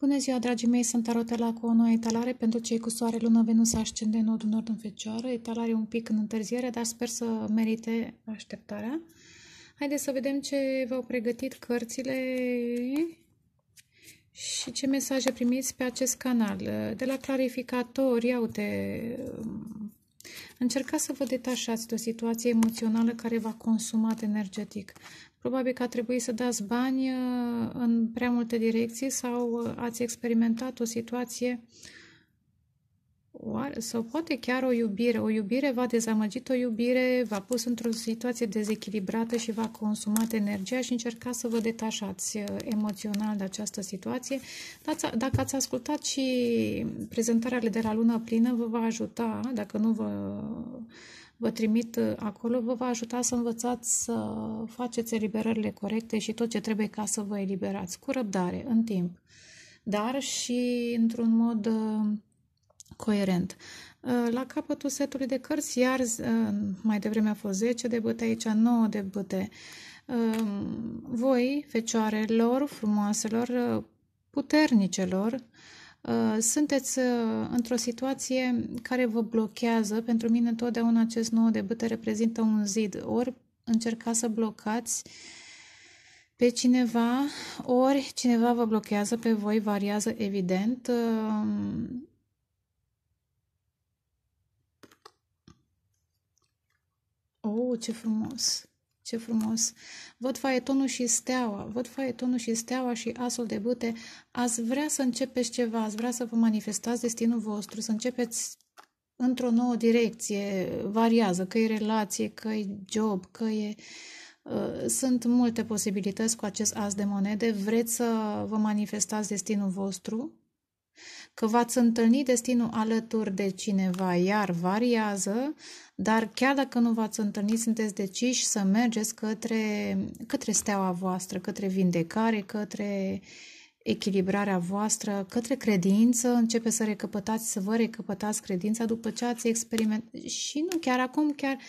Bună ziua, dragii mei! Sunt Arotela cu o nouă etalare pentru cei cu soare, lună, venus, ascende, nodul nord în fecioară. Etalare un pic în întârziere, dar sper să merite așteptarea. Haideți să vedem ce v-au pregătit cărțile și ce mesaje primiți pe acest canal. De la clarificator, iau te. încercați să vă detașați de o situație emoțională care v-a consumat energetic probabil că a trebuit să dați bani uh, în prea multe direcții sau uh, ați experimentat o situație oare, sau poate chiar o iubire. O iubire v-a dezamăgit, o iubire v-a pus într-o situație dezechilibrată și v-a consumat energia și încerca să vă detașați uh, emoțional de această situație. Dacă ați ascultat și prezentarea de la luna plină, vă va ajuta, dacă nu vă vă trimit uh, acolo, vă va ajuta să învățați să faceți eliberările corecte și tot ce trebuie ca să vă eliberați, cu răbdare, în timp, dar și într-un mod uh, coerent. Uh, la capătul setului de cărți, iar mai devreme a fost 10 de băte, aici 9 de băte. Voi, fecioarelor, frumoaselor, puternicelor, Uh, sunteți uh, într-o situație care vă blochează. Pentru mine întotdeauna acest nou de bâte reprezintă un zid. Ori încercați să blocați pe cineva, ori cineva vă blochează pe voi, variază evident. Uh, oh, ce frumos! Ce frumos! Văd faetonul și steaua, văd faetonul și steaua și asul de bâte. Ați vrea să începeți ceva, ați vrea să vă manifestați destinul vostru, să începeți într-o nouă direcție, variază, că e relație, că e job, că e... Uh, sunt multe posibilități cu acest as de monede. Vreți să vă manifestați destinul vostru? că v-ați întâlnit destinul alături de cineva, iar variază, dar chiar dacă nu v-ați întâlnit, sunteți deciși să mergeți către, către steaua voastră, către vindecare, către echilibrarea voastră, către credință, începe să recăpătați, să vă recăpătați credința după ce ați experimentat și nu chiar acum, chiar uh,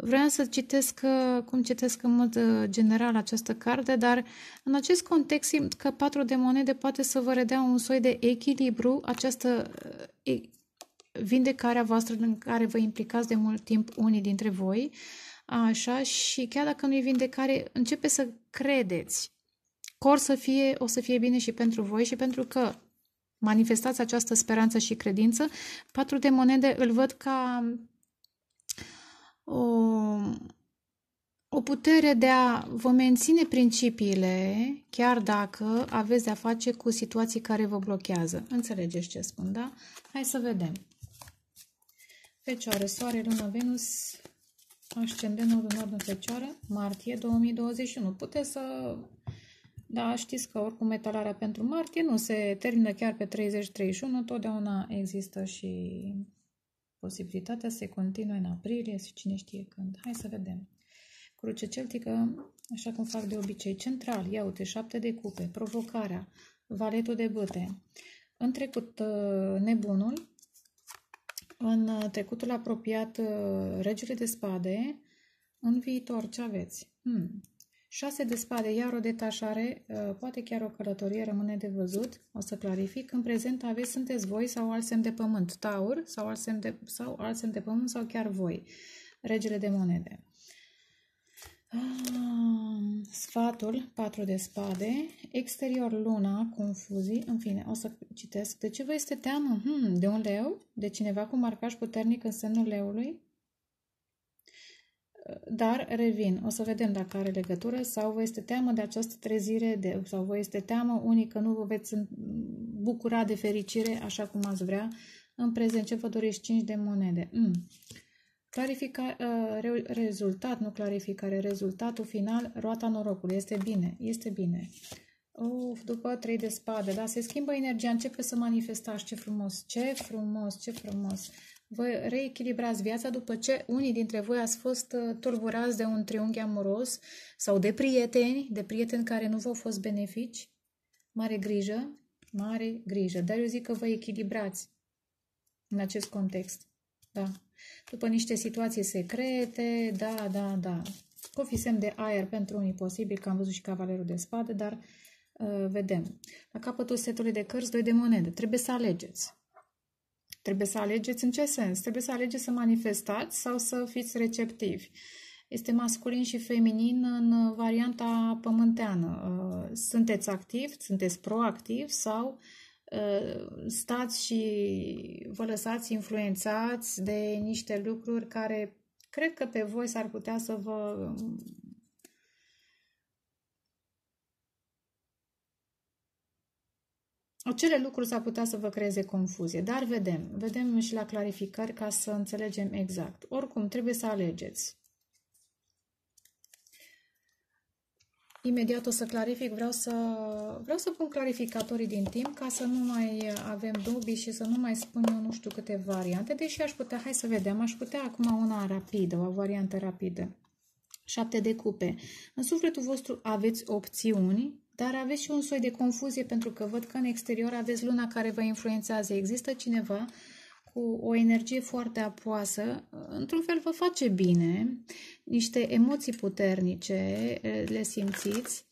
Vreau să citesc uh, cum citesc în mod uh, general această carte, dar în acest context simt că patru de monede poate să vă redea un soi de echilibru, această uh, vindecarea voastră în care vă implicați de mult timp unii dintre voi, așa, și chiar dacă nu e vindecare, începe să credeți or să fie, o să fie bine și pentru voi și pentru că manifestați această speranță și credință, patru de monede îl văd ca o, o putere de a vă menține principiile, chiar dacă aveți de-a face cu situații care vă blochează. Înțelegeți ce spun, da? Hai să vedem. Fecioare, Soare, Luna, Venus, Ascendent, Nodul, Nord în Fecioare, martie 2021. Puteți să... Da, știți că oricum metalarea pentru martie nu se termină chiar pe 30-31, totdeauna există și posibilitatea să continue în aprilie și cine știe când. Hai să vedem. Cruce celtică, așa cum fac de obicei, central, ia uite, șapte de cupe, provocarea, valetul de băte. În trecut uh, nebunul, în uh, trecutul apropiat uh, regele de spade, în viitor ce aveți? Hmm. 6 de spade, iar o detașare, uh, poate chiar o călătorie, rămâne de văzut. O să clarific. În prezent aveți, sunteți voi sau alt semn de pământ, taur sau alt semn de, sau alt semn de pământ sau chiar voi, regele de monede. Ah, sfatul, 4 de spade, exterior luna, confuzii, în fine, o să citesc. De ce vă este teamă? Hmm, de un leu? De cineva cu marcaj puternic în semnul leului? Dar, revin, o să vedem dacă are legătură sau vă este teamă de această trezire de, sau vă este teamă unii că nu vă veți bucura de fericire așa cum ați vrea în prezent. Ce vă doriți? 5 de monede. Mm. Clarifica, uh, rezultat, nu clarificare, rezultatul final, roata norocului. Este bine, este bine. Uf, după trei de spade, da? Se schimbă energia, începe să manifestați. Ce frumos, ce frumos, ce frumos. Vă reechilibrați viața după ce unii dintre voi ați fost uh, tulburați de un triunghi amoros sau de prieteni, de prieteni care nu v-au fost benefici. Mare grijă, mare grijă. Dar eu zic că vă echilibrați în acest context. Da. După niște situații secrete, da, da, da. Cu fi semn de aer pentru unii posibil, că am văzut și cavalerul de spade, dar uh, vedem. La capătul setului de cărți, doi de monede. Trebuie să alegeți. Trebuie să alegeți în ce sens? Trebuie să alegeți să manifestați sau să fiți receptivi. Este masculin și feminin în varianta pământeană. Uh, sunteți activ, sunteți proactiv sau uh, stați și vă lăsați influențați de niște lucruri care cred că pe voi s-ar putea să vă Acele lucruri s-ar putea să vă creeze confuzie, dar vedem, vedem și la clarificări ca să înțelegem exact. Oricum, trebuie să alegeți. Imediat o să clarific, vreau să, vreau să pun clarificatorii din timp ca să nu mai avem dubii și să nu mai spun eu nu știu câte variante, deși aș putea, hai să vedem, aș putea acum una rapidă, o variantă rapidă. Șapte de cupe. În sufletul vostru aveți opțiuni, dar aveți și un soi de confuzie pentru că văd că în exterior aveți luna care vă influențează. Există cineva cu o energie foarte apoasă, într-un fel vă face bine, niște emoții puternice eh, le simțiți,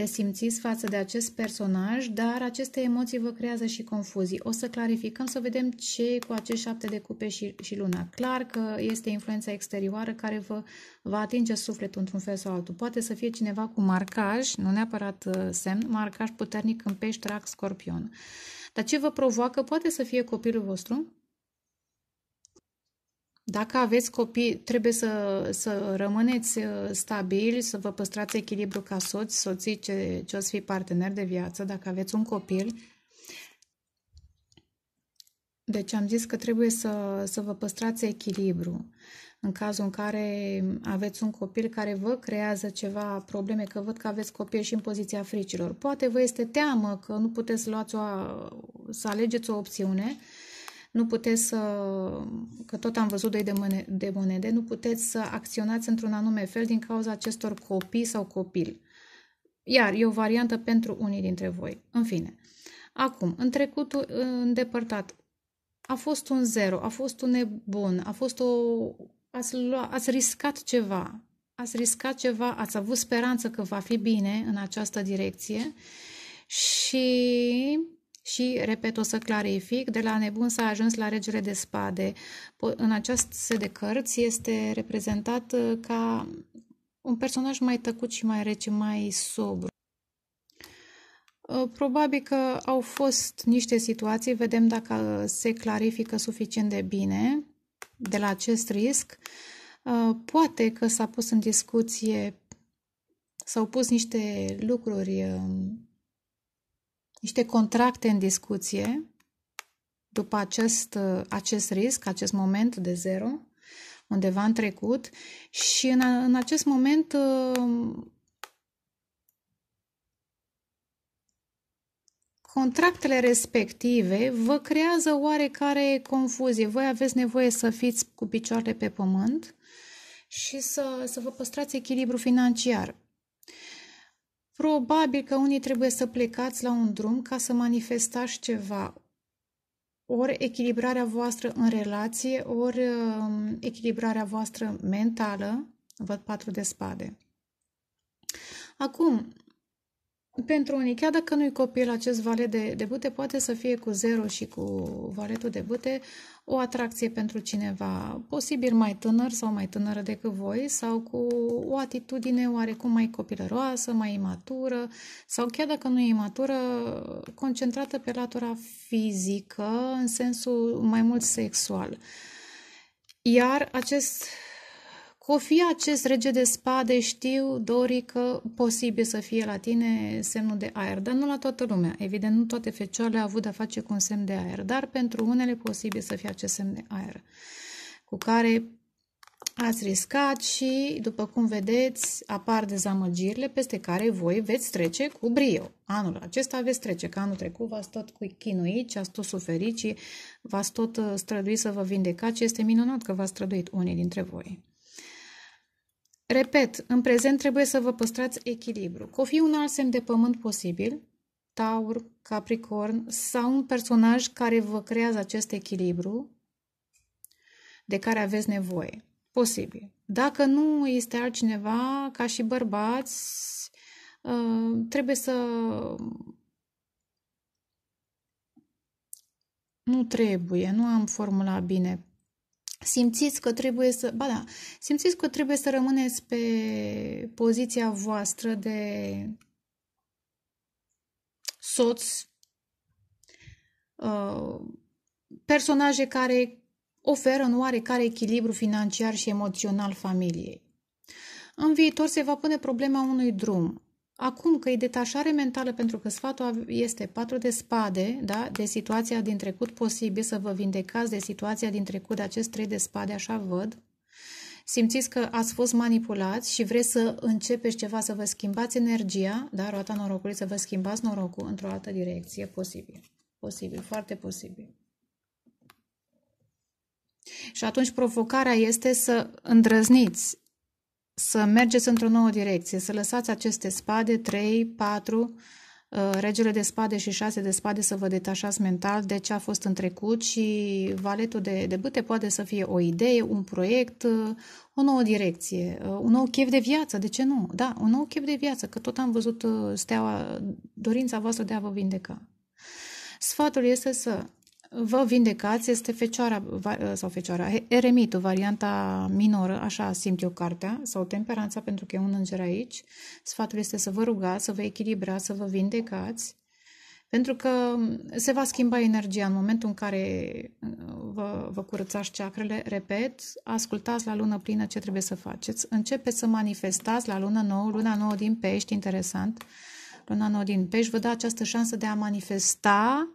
resimțiți față de acest personaj, dar aceste emoții vă creează și confuzii. O să clarificăm, să vedem ce cu acești șapte de cupe și, și luna. Clar că este influența exterioară care vă va atinge sufletul într-un fel sau altul. Poate să fie cineva cu marcaj, nu neapărat uh, semn, marcaj puternic în pești, rac, scorpion. Dar ce vă provoacă poate să fie copilul vostru, dacă aveți copii, trebuie să, să rămâneți uh, stabili, să vă păstrați echilibru ca soți, soții ce, ce o să fi partener de viață, dacă aveți un copil. Deci am zis că trebuie să, să vă păstrați echilibru în cazul în care aveți un copil care vă creează ceva probleme, că văd că aveți copii și în poziția fricilor. Poate vă este teamă că nu puteți luați o, să alegeți o opțiune, nu puteți să, că tot am văzut doi de, mâne, de monede, nu puteți să acționați într-un anume fel din cauza acestor copii sau copil. Iar e o variantă pentru unii dintre voi. În fine. Acum, în trecutul îndepărtat, a fost un zero, a fost un nebun, a fost o... Ați, lua, ați riscat ceva, ați riscat ceva, ați avut speranță că va fi bine în această direcție și și, repet, o să clarific, de la nebun s-a ajuns la regele de spade. În acest set de cărți este reprezentat uh, ca un personaj mai tăcut și mai rece, mai sobru. Uh, probabil că au fost niște situații, vedem dacă se clarifică suficient de bine de la acest risc. Uh, poate că s-a pus în discuție, s-au pus niște lucruri niște contracte în discuție după acest, acest risc, acest moment de zero, undeva în trecut și în, în acest moment uh, contractele respective vă creează oarecare confuzie. Voi aveți nevoie să fiți cu picioarele pe pământ și să, să vă păstrați echilibru financiar. Probabil că unii trebuie să plecați la un drum ca să manifestați ceva, ori echilibrarea voastră în relație, ori um, echilibrarea voastră mentală, văd patru de spade. Acum, pentru unii, chiar dacă nu-i copil, acest valet de, de bute poate să fie cu zero și cu valetul de bute o atracție pentru cineva, posibil mai tânăr sau mai tânără decât voi, sau cu o atitudine oarecum mai copilăroasă, mai imatură, sau chiar dacă nu e imatură, concentrată pe latura fizică, în sensul mai mult sexual. Iar acest o fi acest rege de spade, știu, Dori, că posibil să fie la tine semnul de aer, dar nu la toată lumea. Evident, nu toate fecioarele au avut de-a face cu un semn de aer, dar pentru unele posibil să fie acest semn de aer, cu care ați riscat și, după cum vedeți, apar dezamăgirile peste care voi veți trece cu brio. Anul acesta veți trece, că anul trecut v-ați tot chinuit și ați tot suferit și v-ați tot uh, străduit să vă vindecați și este minunat că v-ați străduit unii dintre voi. Repet, în prezent trebuie să vă păstrați echilibru. Că fi un alt semn de pământ posibil, taur, capricorn sau un personaj care vă creează acest echilibru de care aveți nevoie. Posibil. Dacă nu este altcineva, ca și bărbați, uh, trebuie să... Nu trebuie, nu am formulat bine simțiți că trebuie să, ba da, simțiți că trebuie să rămâneți pe poziția voastră de soț, uh, personaje care oferă în oarecare echilibru financiar și emoțional familiei. În viitor se va pune problema unui drum, Acum că e detașare mentală pentru că sfatul este patru de spade, da? de situația din trecut posibil, să vă vindecați de situația din trecut, de acest trei de spade, așa văd. Simțiți că ați fost manipulați și vreți să începeți ceva, să vă schimbați energia, da? roata norocului, să vă schimbați norocul într-o altă direcție, posibil. Posibil, foarte posibil. Și atunci provocarea este să îndrăzniți să mergeți într-o nouă direcție, să lăsați aceste spade 3, 4, uh, regele de spade și 6 de spade să vă detașați mental de ce a fost în trecut și valetul de, de bâte poate să fie o idee, un proiect, uh, o nouă direcție, uh, un nou chef de viață, de ce nu? Da, un nou chef de viață, că tot am văzut steaua, dorința voastră de a vă vindeca. Sfatul este să Vă vindecați este Fecioara sau Fecioara, Eremitul, varianta minoră, așa simt eu cartea, sau Temperanța, pentru că e un înger aici. Sfatul este să vă rugați, să vă echilibrați, să vă vindecați, pentru că se va schimba energia în momentul în care vă, vă curățați ceacrele. Repet, ascultați la lună plină ce trebuie să faceți. Începeți să manifestați la lună nouă, luna nouă din pești, interesant, luna nouă din pești vă dă această șansă de a manifesta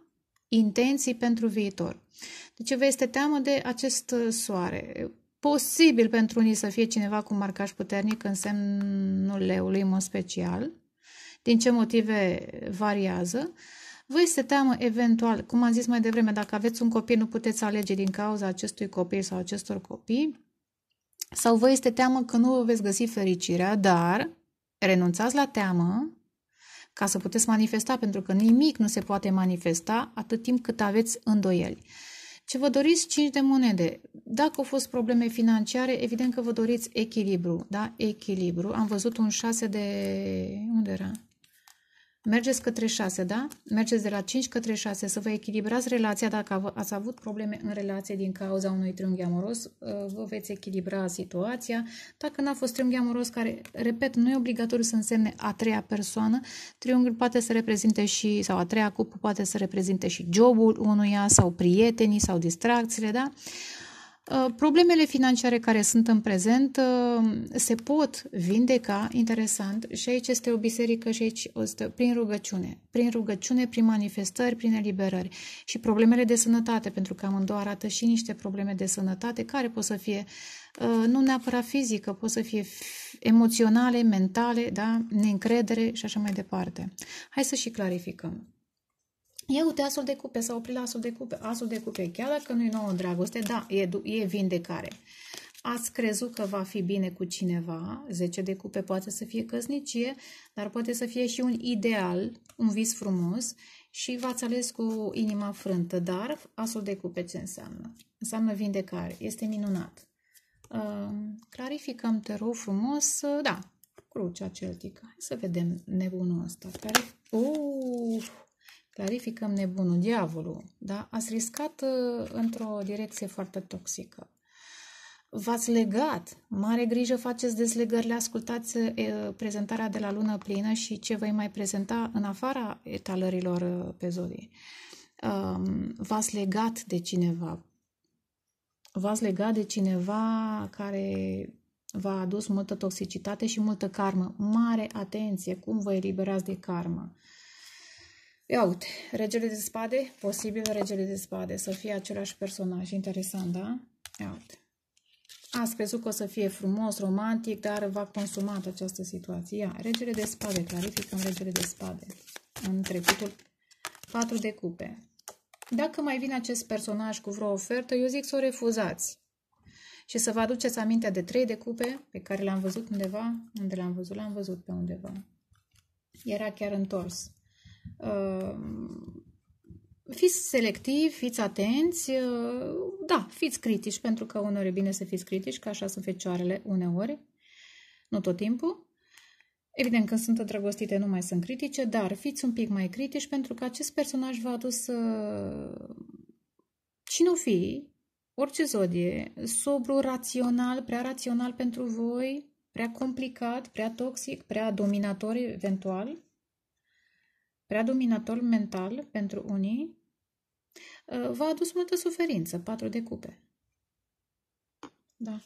intenții pentru viitor. Deci vă este teamă de acest uh, soare. Posibil pentru unii să fie cineva cu marcaj puternic în semnul leului în mod special, din ce motive variază. Vă este teamă eventual, cum am zis mai devreme, dacă aveți un copil, nu puteți alege din cauza acestui copil sau acestor copii, sau vă este teamă că nu vă veți găsi fericirea, dar renunțați la teamă ca să puteți manifesta, pentru că nimic nu se poate manifesta atât timp cât aveți îndoieli. Ce vă doriți? 5 de monede. Dacă au fost probleme financiare, evident că vă doriți echilibru, da? Echilibru. Am văzut un 6 de... unde era? Mergeți către 6, da? Mergeți de la 5 către 6, să vă echilibrați relația dacă ați avut probleme în relație din cauza unui triunghi amoros, uh, vă veți echilibra situația. Dacă n-a fost triunghi amoros, care, repet, nu e obligatoriu să însemne a treia persoană, triunghiul poate să reprezinte și, sau a treia cupă poate să reprezinte și jobul unuia, sau prietenii, sau distracțiile, da? Uh, Uh, problemele financiare care sunt în prezent uh, se pot vindeca, interesant, și aici este o biserică și aici o stă, prin rugăciune. Prin rugăciune, prin manifestări, prin eliberări. Și problemele de sănătate, pentru că amândouă arată și niște probleme de sănătate care pot să fie uh, nu neapărat fizică, pot să fie emoționale, mentale, da? neîncredere și așa mai departe. Hai să și clarificăm. Ia uite asul de cupe, s-a oprit la asul de cupe. Asul de cupe, chiar dacă nu e nouă dragoste, da, e, e vindecare. Ați crezut că va fi bine cu cineva, 10 de cupe poate să fie căsnicie, dar poate să fie și un ideal, un vis frumos și v-ați ales cu inima frântă, dar asul de cupe ce înseamnă? Înseamnă vindecare, este minunat. Uh, clarificăm, te rog frumos, uh, da, crucea celtică. Hai să vedem nebunul ăsta. Care... Uh, clarificăm nebunul, diavolul, da? ați riscat ă, într-o direcție foarte toxică. V-ați legat, mare grijă faceți dezlegările, ascultați ă, prezentarea de la lună plină și ce vă mai prezenta în afara etalărilor ă, pe zodii. V-ați legat de cineva, v-ați legat de cineva care v-a adus multă toxicitate și multă karmă. Mare atenție cum vă eliberați de karmă. Uh, Ia uite, regele de spade, posibil regele de spade, să fie același personaj. Interesant, da? Ia uite. Ați crezut că o să fie frumos, romantic, dar va consumat această situație. Ia, regele de spade, clarificăm regele de spade. În trecutul 4 de cupe. Dacă mai vine acest personaj cu vreo ofertă, eu zic să o refuzați. Și să vă aduceți aminte de 3 de cupe pe care le-am văzut undeva. Unde le-am văzut? L-am văzut pe undeva. Era chiar întors. Ehm, fiți selectivi, fiți atenți, ehm, da, fiți critici, pentru că uneori e bine să fiți critici, că așa sunt fecioarele uneori, nu tot timpul. Evident, când sunt îndrăgostite nu mai sunt critice, dar fiți un pic mai critici pentru că acest personaj v-a adus cine o fi, orice zodie, sobru, rațional, prea rațional pentru voi, prea complicat, prea toxic, prea dominator eventual, prea dominator mental pentru unii, uh, v-a adus multă suferință, patru de cupe. Da,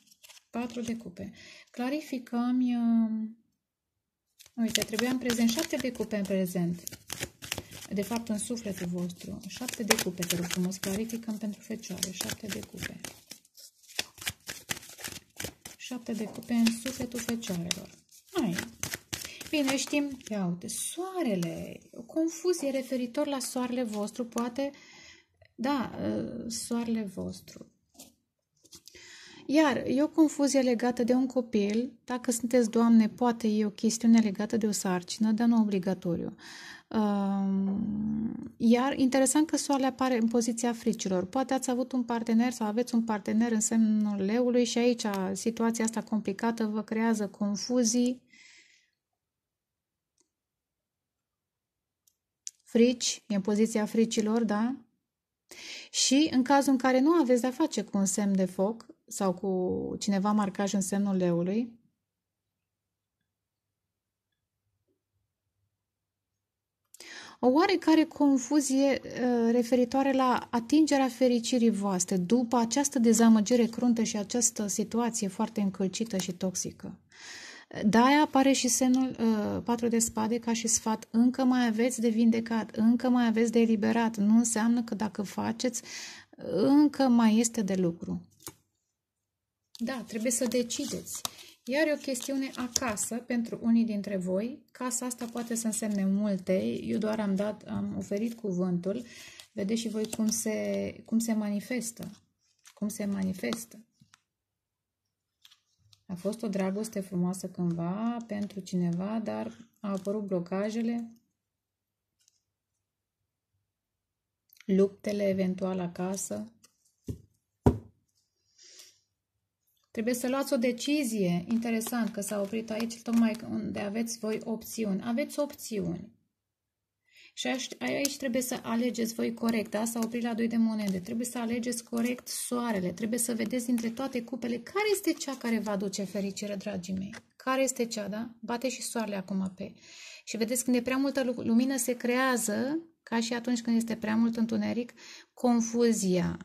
patru de cupe. Clarificăm, uh, uite, trebuia în prezent șapte de cupe în prezent. De fapt, în sufletul vostru. Șapte de cupe, te rog frumos, clarificăm pentru fecioare. Șapte de cupe. Șapte de cupe în sufletul fecioarelor. Aia. Bine, știm, ia uite, soarele, o confuzie referitor la soarele vostru, poate, da, ă, soarele vostru. Iar e o confuzie legată de un copil, dacă sunteți doamne, poate e o chestiune legată de o sarcină, dar nu obligatoriu. Iar interesant că soarele apare în poziția fricilor. Poate ați avut un partener sau aveți un partener în semnul leului și aici situația asta complicată vă creează confuzii, frici, e în poziția fricilor, da? Și în cazul în care nu aveți de-a face cu un semn de foc sau cu cineva marcaj în semnul leului, o oarecare confuzie ă, referitoare la atingerea fericirii voastre după această dezamăgire cruntă și această situație foarte încălcită și toxică. De-aia apare și semnul uh, 4 de spade ca și sfat. Încă mai aveți de vindecat, încă mai aveți de eliberat. Nu înseamnă că dacă faceți, încă mai este de lucru. Da, trebuie să decideți. Iar e o chestiune acasă pentru unii dintre voi. Casa asta poate să însemne multe. Eu doar am dat, am oferit cuvântul. Vedeți și voi cum se, cum se manifestă. Cum se manifestă. A fost o dragoste frumoasă cândva pentru cineva, dar au apărut blocajele, luptele eventual acasă. Trebuie să luați o decizie. Interesant că s-a oprit aici, tocmai unde aveți voi opțiuni. Aveți opțiuni. Și aici trebuie să alegeți voi corect, da? S-a oprit la 2 de monede. Trebuie să alegeți corect soarele. Trebuie să vedeți dintre toate cupele care este cea care va aduce fericire, dragii mei. Care este cea, da? Bate și soarele acum pe. Și vedeți, când e prea multă lumină, se creează, ca și atunci când este prea mult întuneric, confuzia,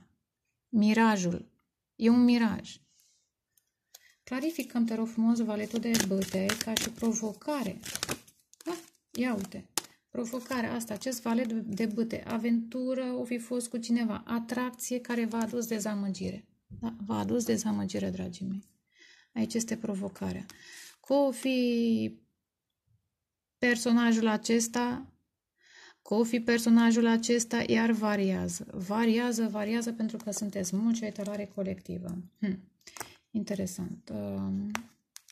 mirajul. E un miraj. Clarificăm, te rog frumos, valetul de băte ca și provocare. Da? Ia uite provocarea asta, acest valet de bâte, aventură, o fi fost cu cineva, atracție care v-a adus dezamăgire. Da? V-a adus dezamăgire, dragii mei. Aici este provocarea. Că o fi personajul acesta, că o fi personajul acesta, iar variază. Variază, variază pentru că sunteți mulți o etalare colectivă. Hm. Interesant. Uh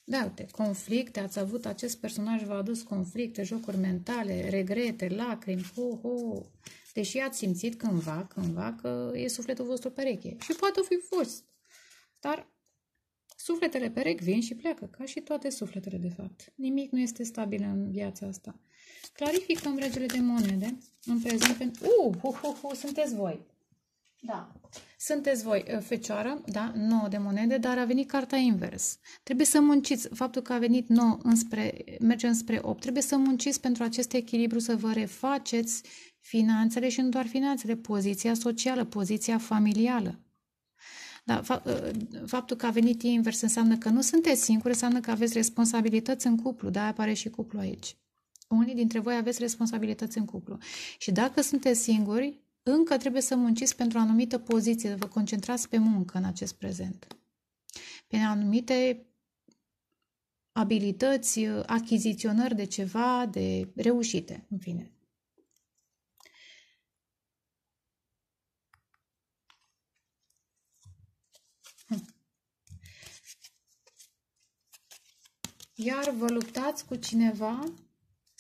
da uite, conflicte, ați avut acest personaj, v-a adus conflicte, jocuri mentale, regrete, lacrimi, ho, ho. Deși ați simțit cândva, cândva că e sufletul vostru pereche. Și poate fi fost. Dar sufletele perechi vin și pleacă, ca și toate sufletele, de fapt. Nimic nu este stabil în viața asta. Clarificăm regele de monede în prezent pentru... Uh, uh, uh, uh, sunteți voi! Da. Sunteți voi uh, fecioară, da, 9 de monede, dar a venit carta invers. Trebuie să munciți. Faptul că a venit 9 înspre, merge spre 8, trebuie să munciți pentru acest echilibru, să vă refaceți finanțele și nu doar finanțele, poziția socială, poziția familială. Da, uh, faptul că a venit invers înseamnă că nu sunteți singuri, înseamnă că aveți responsabilități în cuplu, da, apare și cuplu aici. Unii dintre voi aveți responsabilități în cuplu. Și dacă sunteți singuri, încă trebuie să munciți pentru o anumită poziție, să vă concentrați pe muncă în acest prezent. Pe anumite abilități, achiziționări de ceva, de reușite, în fine. Iar vă luptați cu cineva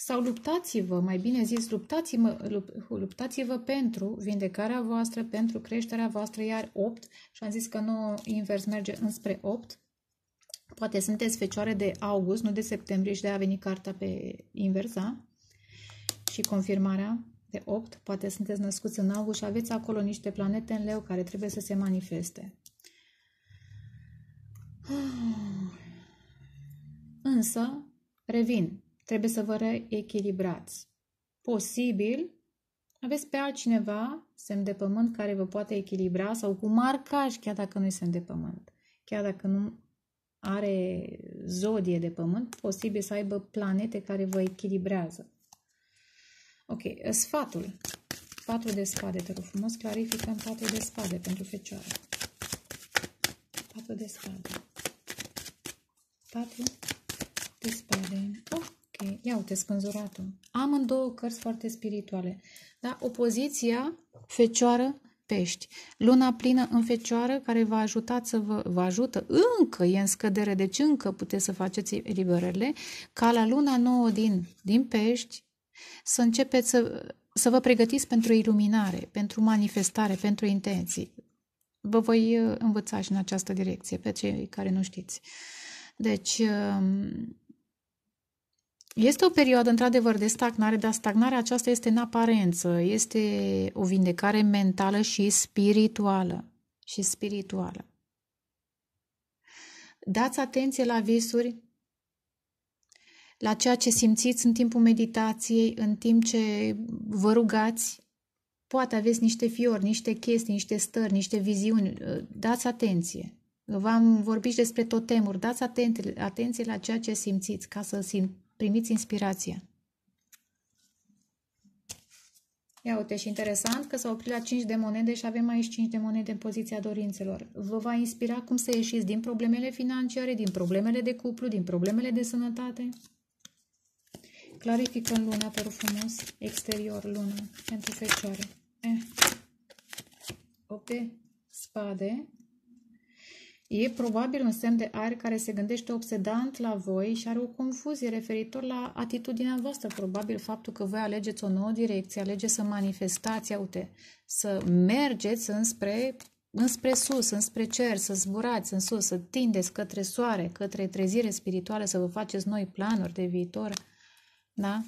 sau luptați-vă, mai bine zis, luptați-vă, luptați pentru vindecarea voastră, pentru creșterea voastră, iar 8, și am zis că nu invers merge înspre 8, poate sunteți fecioare de august, nu de septembrie și de a venit cartea pe inversa da? și confirmarea de 8, poate sunteți născuți în august și aveți acolo niște planete în leu care trebuie să se manifeste. Însă, revin, Trebuie să vă reechilibrați. Posibil, aveți pe altcineva semn de pământ care vă poate echilibra sau cu marcaj, chiar dacă nu-i semn de pământ. Chiar dacă nu are zodie de pământ, posibil să aibă planete care vă echilibrează. Ok, sfatul. Patru de spade, te rog frumos, clarificăm patru de spade pentru fecioară. Patru de spade. Patru de spade. Oh, și ia uite, spânzuratul. două cărți foarte spirituale. Da? Opoziția, fecioară, pești. Luna plină în fecioară care vă ajuta să vă, vă ajută, încă e în scădere, deci încă puteți să faceți eliberările, ca la luna nouă din, din pești să începeți să, să vă pregătiți pentru iluminare, pentru manifestare, pentru intenții. Vă voi uh, învăța și în această direcție, pe cei care nu știți. Deci, um, este o perioadă, într-adevăr, de stagnare, dar stagnarea aceasta este în aparență, este o vindecare mentală și spirituală. Și spirituală. Dați atenție la visuri, la ceea ce simțiți în timpul meditației, în timp ce vă rugați. Poate aveți niște fiori, niște chestii, niște stări, niște viziuni. Dați atenție. V-am vorbit despre totemuri. Dați atenție, atenție la ceea ce simțiți, ca să, sim, primiți inspirație. Ia uite și interesant că s-a oprit la 5 de monede și avem aici 5 de monede în poziția dorințelor. Vă va inspira cum să ieșiți din problemele financiare, din problemele de cuplu, din problemele de sănătate. Clarificăm luna, te rog frumos, exterior luna, pentru fecioare. Eh. 8 de spade, E probabil un semn de aer care se gândește obsedant la voi și are o confuzie referitor la atitudinea voastră. Probabil faptul că voi alegeți o nouă direcție, alegeți să manifestați, uite, să mergeți înspre, înspre sus, înspre cer, să zburați în sus, să tindeți către soare, către trezire spirituală, să vă faceți noi planuri de viitor. Da?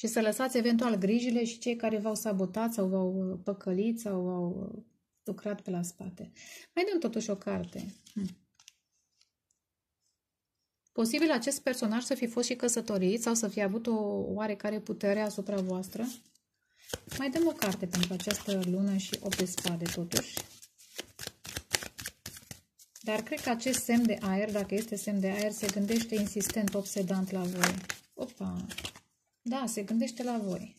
și să lăsați eventual grijile și cei care v-au sabotat sau v-au uh, păcălit sau v-au uh, lucrat pe la spate. Mai dăm totuși o carte. Posibil acest personaj să fi fost și căsătorit sau să fi avut o oarecare putere asupra voastră? Mai dăm o carte pentru această lună și 8 de spade totuși. Dar cred că acest semn de aer, dacă este semn de aer, se gândește insistent, obsedant la voi. Opa! Da, se gândește la voi.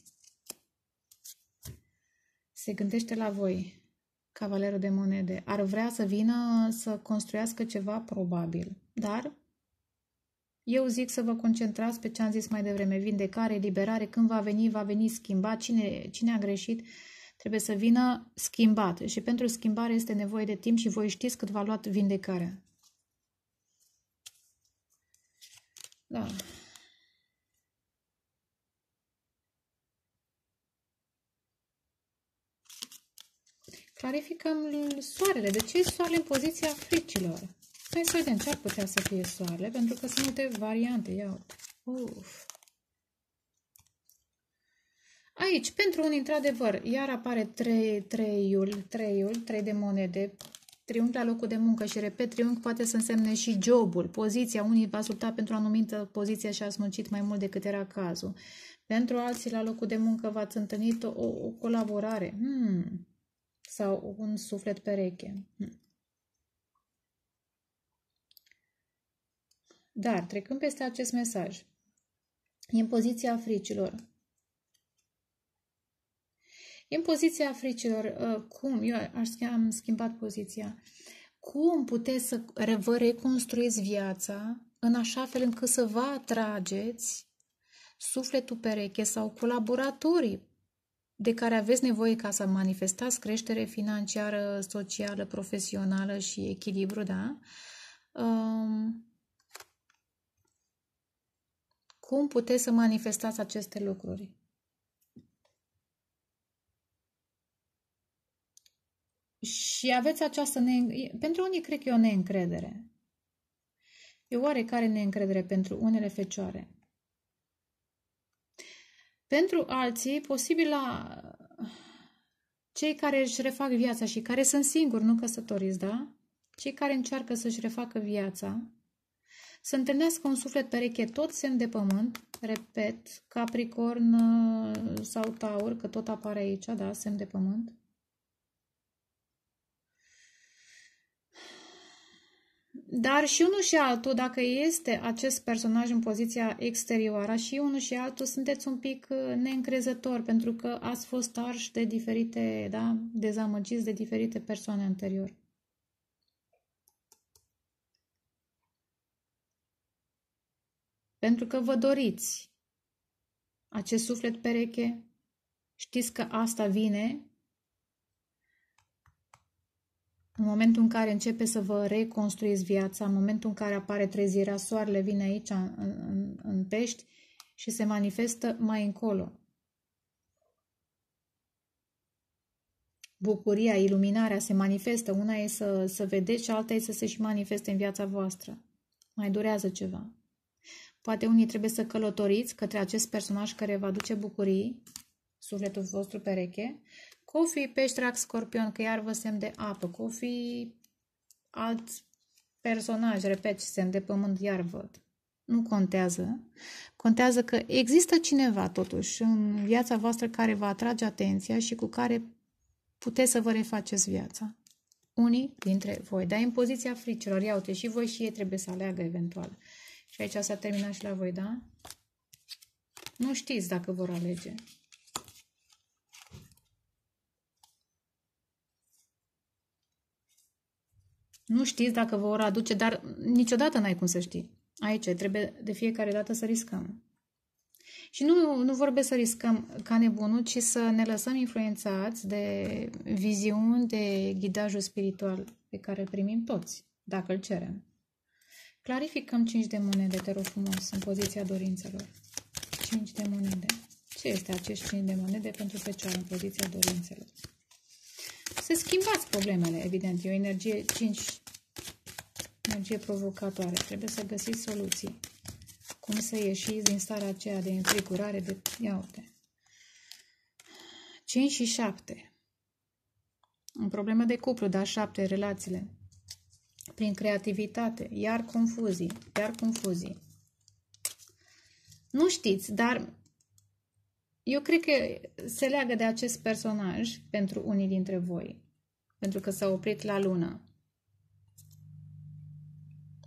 Se gândește la voi, cavalerul de monede. Ar vrea să vină să construiască ceva probabil, dar eu zic să vă concentrați pe ce am zis mai devreme, vindecare, liberare, când va veni, va veni schimbat, cine, cine a greșit, trebuie să vină schimbat. Și pentru schimbare este nevoie de timp și voi știți cât v-a luat vindecarea. Da. Clarificăm soarele. De ce e soarele în poziția fricilor? Hai să vedem ce ar putea să fie soarele, pentru că sunt multe variante. Ia uite. Uf. Aici, pentru un într-adevăr, iar apare trei treiul, treiul trei de monede, triunghi la locul de muncă și repet, triunghi poate să însemne și jobul, poziția. Unii v-ați luptat pentru o anumită poziție și ați muncit mai mult decât era cazul. Pentru alții, la locul de muncă v-ați întâlnit o, o colaborare. Hmm sau un suflet pereche. Hmm. Dar, trecând peste acest mesaj, În poziția fricilor. poziția fricilor, ă, cum? Eu aș, am schimbat poziția. Cum puteți să vă reconstruiți viața în așa fel încât să vă atrageți sufletul pereche sau colaboratorii de care aveți nevoie ca să manifestați creștere financiară, socială, profesională și echilibru, da? Um, cum puteți să manifestați aceste lucruri? Și aveți această... Ne... Pentru unii cred că e o neîncredere. E oarecare neîncredere pentru unele fecioare. Pentru alții, posibil la cei care își refac viața și care sunt singuri, nu căsătoriți, da? Cei care încearcă să-și refacă viața, să întâlnească un suflet pereche, tot semn de pământ, repet, capricorn uh, sau taur, că tot apare aici, da, semn de pământ, Dar și unul și altul, dacă este acest personaj în poziția exterioară, și unul și altul sunteți un pic uh, neîncrezător pentru că ați fost arși de diferite, da, dezamăgiți de diferite persoane anterior. Pentru că vă doriți acest suflet pereche, știți că asta vine în momentul în care începe să vă reconstruiți viața, în momentul în care apare trezirea, soarele vine aici în, în, în pești și se manifestă mai încolo. Bucuria, iluminarea se manifestă. Una e să, să vedeți și alta e să se și manifeste în viața voastră. Mai durează ceva. Poate unii trebuie să călătoriți către acest personaj care vă aduce bucurii, sufletul vostru pereche, Cofii, pești, rac, scorpion, că iar vă semn de apă. Cofii, alt personaj, repet, semn de pământ, iar văd. Nu contează. Contează că există cineva, totuși, în viața voastră care vă atrage atenția și cu care puteți să vă refaceți viața. Unii dintre voi. Dar în poziția fricilor, iau și voi și ei trebuie să aleagă eventual. Și aici s-a terminat și la voi, da? Nu știți dacă vor alege. Nu știți dacă vă vor aduce, dar niciodată n-ai cum să știi. Aici trebuie de fiecare dată să riscăm. Și nu, nu vorbesc să riscăm ca nebunul, ci să ne lăsăm influențați de viziuni, de ghidajul spiritual pe care îl primim toți, dacă îl cerem. Clarificăm 5 de monede, te rog frumos, în poziția dorințelor. 5 de monede. Ce este acești 5 de monede pentru fecioară în poziția dorințelor? Se schimbați problemele, evident. E o energie 5 energie provocatoare. Trebuie să găsiți soluții. Cum să ieșiți din starea aceea de înfricurare, de ia uite. 5 și 7. În problemă de cuplu, dar 7 relațiile. Prin creativitate, iar confuzii, iar confuzii. Nu știți, dar eu cred că se leagă de acest personaj pentru unii dintre voi, pentru că s-a oprit la lună.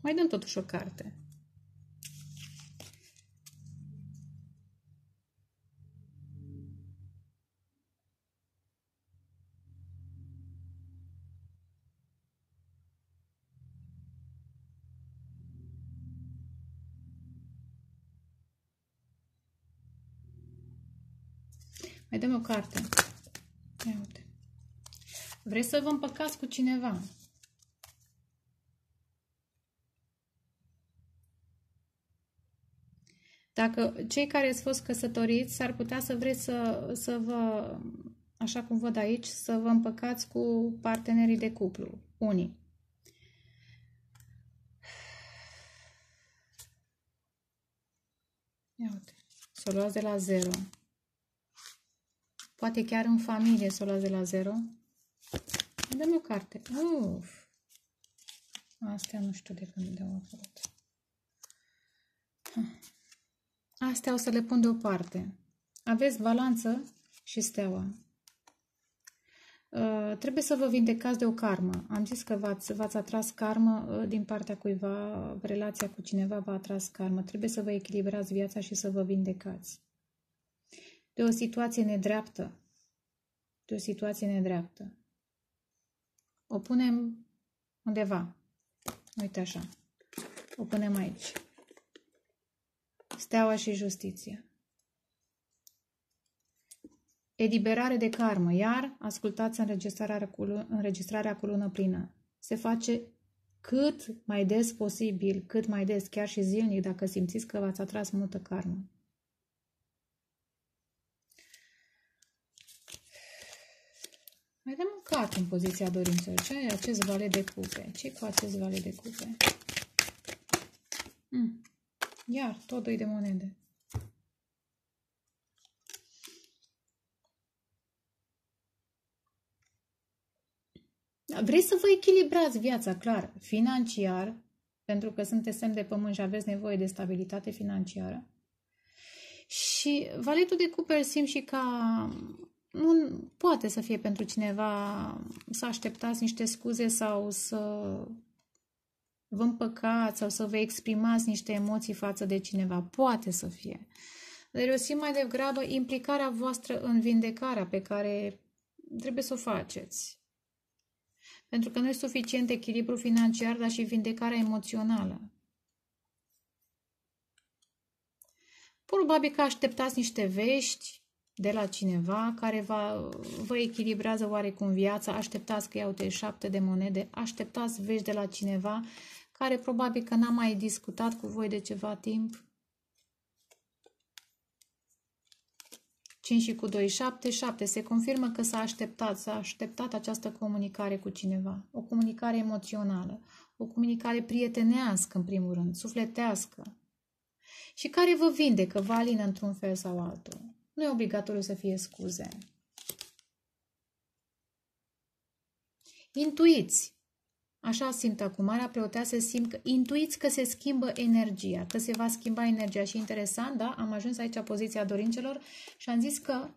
Mai dăm totuși o carte. Mai dăm o carte. Ia uite. Vreți să vă împăcați cu cineva? Dacă cei care ați fost căsătoriți s-ar putea să vreți să, să vă, așa cum văd aici, să vă împăcați cu partenerii de cuplu, unii. Ia uite, să o luați de la zero. Poate chiar în familie să o luați de la zero. dă o carte. Uf. Astea nu știu de când de-au apărut. Astea o să le pun deoparte. Aveți balanță și steaua. Uh, trebuie să vă vindecați de o karmă. Am zis că v-ați, atras karmă uh, din partea cuiva, relația cu cineva v-a atras karmă. Trebuie să vă echilibrați viața și să vă vindecați. De o situație nedreaptă. De o situație nedreaptă. O punem undeva. Uite așa. O punem aici. Steaua și justiția. Eliberare de karmă, iar ascultați înregistrarea cu, înregistrarea cu lună plină. Se face cât mai des posibil, cât mai des, chiar și zilnic, dacă simțiți că v-ați atras multă karmă. Mai dăm un cart în poziția dorințelor. Ce e acest vale de cupe? ce cu acest vale de cupe? Hmm. Iar tot doi de monede. Da, Vrei să vă echilibrați viața, clar, financiar, pentru că sunteți semn de pământ și aveți nevoie de stabilitate financiară. Și valetul de cuper simt și ca nu poate să fie pentru cineva să așteptați niște scuze sau să vă împăcați sau să vă exprimați niște emoții față de cineva. Poate să fie. Dar eu simt mai degrabă implicarea voastră în vindecarea pe care trebuie să o faceți. Pentru că nu e suficient echilibru financiar, dar și vindecarea emoțională. Probabil că așteptați niște vești de la cineva care va, vă echilibrează oarecum viața, așteptați că iau de șapte de monede, așteptați vești de la cineva care probabil că n-am mai discutat cu voi de ceva timp. 5 și cu 2, 7, 7. Se confirmă că s-a așteptat, s-a așteptat această comunicare cu cineva. O comunicare emoțională, o comunicare prietenească, în primul rând, sufletească. Și care vă vindecă, vă alină într-un fel sau altul. Nu e obligatoriu să fie scuze. Intuiți Așa simt acum, marea preoteasă simt, că, intuiți că se schimbă energia, că se va schimba energia și interesant, da, am ajuns aici poziția dorincelor și am zis că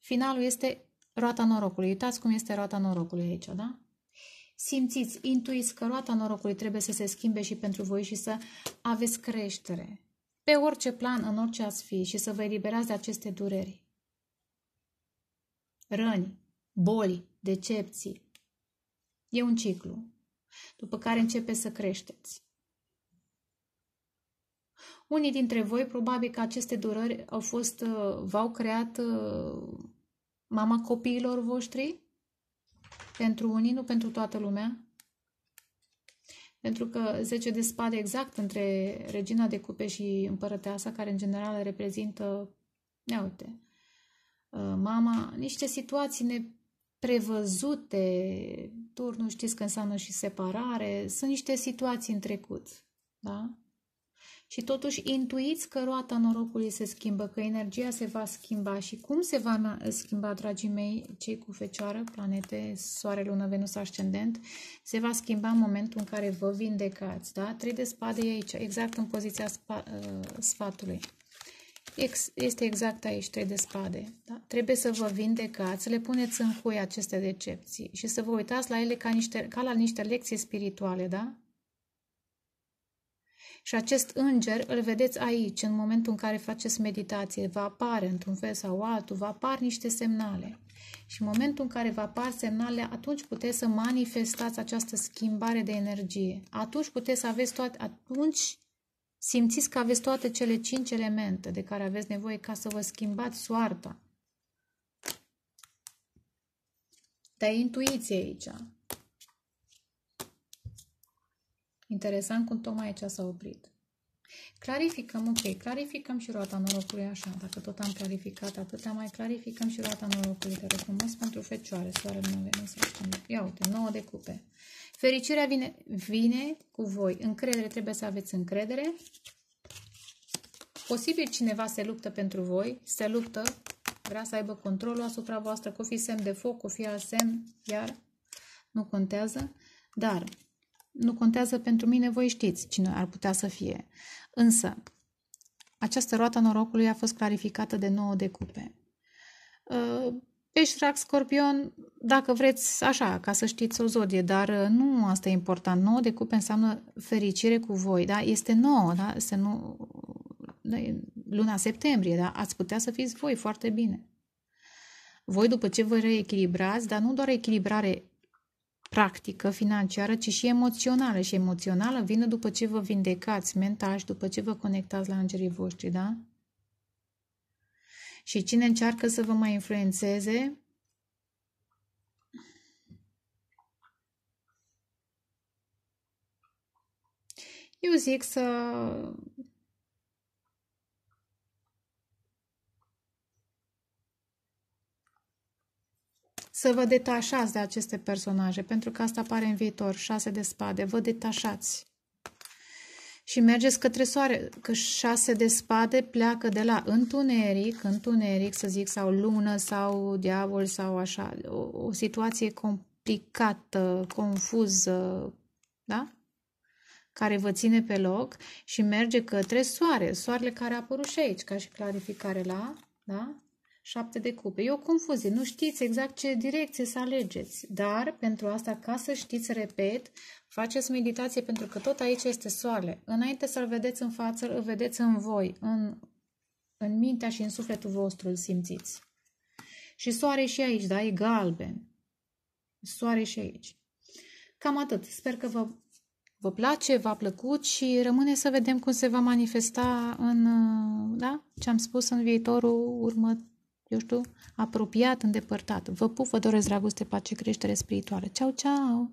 finalul este roata norocului. Uitați cum este roata norocului aici, da? Simțiți, intuiți că roata norocului trebuie să se schimbe și pentru voi și să aveți creștere. Pe orice plan, în orice ați fi și să vă eliberați de aceste dureri. Răni, boli, decepții. E un ciclu după care începe să creșteți. Unii dintre voi, probabil că aceste durări au fost, uh, v-au creat uh, mama copiilor voștri, pentru unii, nu pentru toată lumea, pentru că 10 de spade exact între regina de cupe și împărăteasa, care în general reprezintă, ne uite, uh, mama, niște situații ne prevăzute, turnul știți că înseamnă și separare, sunt niște situații în trecut, da? Și totuși intuiți că roata norocului se schimbă, că energia se va schimba și cum se va schimba, dragii mei, cei cu fecioară, planete, soare, lună, venus, ascendent, se va schimba în momentul în care vă vindecați, da? Trei de spade e aici, exact în poziția spa, ă, sfatului. Ex, este exact aici, trei de spade. Da? Trebuie să vă vindecați, să le puneți în cui aceste decepții și să vă uitați la ele ca, niște, ca la niște lecții spirituale, da? Și acest înger îl vedeți aici, în momentul în care faceți meditație. Va apare într-un fel sau altul, va apar niște semnale. Și în momentul în care va apar semnale, atunci puteți să manifestați această schimbare de energie. Atunci puteți să aveți toate, atunci Simțiți că aveți toate cele cinci elemente de care aveți nevoie ca să vă schimbați soarta. Dar intuiție aici. Interesant cum tocmai aici s-a oprit. Clarificăm, ok, clarificăm și roata norocului așa, dacă tot am clarificat atâtea, mai clarificăm și roata norocului, care frumos pentru fecioare, soarele nu venit să Ia uite, 9 de cupe. Fericirea vine, vine cu voi. Încredere, trebuie să aveți încredere. Posibil cineva se luptă pentru voi, se luptă, vrea să aibă controlul asupra voastră, cu fi semn de foc, cu fi alt semn, iar nu contează, dar nu contează pentru mine, voi știți cine ar putea să fie. Însă, această roată norocului a fost clarificată de 9 de cupe. Ă, rac, scorpion, dacă vreți, așa, ca să știți o zodie, dar uh, nu asta e important. Nouă de cupe înseamnă fericire cu voi, da? Este nouă, da? Să nu... Da? Luna septembrie, da? Ați putea să fiți voi foarte bine. Voi, după ce vă reechilibrați, dar nu doar echilibrare practică, financiară, ci și emoțională. Și emoțională vine după ce vă vindecați mental și după ce vă conectați la îngerii voștri, da? Și cine încearcă să vă mai influențeze, eu zic să să vă detașați de aceste personaje, pentru că asta apare în viitor, șase de spade, vă detașați și mergeți către soare, că șase de spade pleacă de la întuneric, întuneric să zic, sau lună, sau diavol, sau așa, o, o situație complicată, confuză, da? care vă ține pe loc și merge către soare, soarele care a apărut și aici, ca și clarificare la, da? Șapte de cupe. E o confuzie. Nu știți exact ce direcție să alegeți. Dar, pentru asta, ca să știți, repet, faceți meditație pentru că tot aici este soarele. Înainte să-l vedeți în față, îl vedeți în voi, în, în mintea și în sufletul vostru îl simțiți. Și soare și aici, da? E galben. Soare și aici. Cam atât. Sper că vă, vă place, v-a plăcut și rămâne să vedem cum se va manifesta în, da? Ce am spus în viitorul următor eu știu, apropiat, îndepărtat. Vă pup, vă doresc dragoste, pace, creștere spirituală. Ceau, ceau!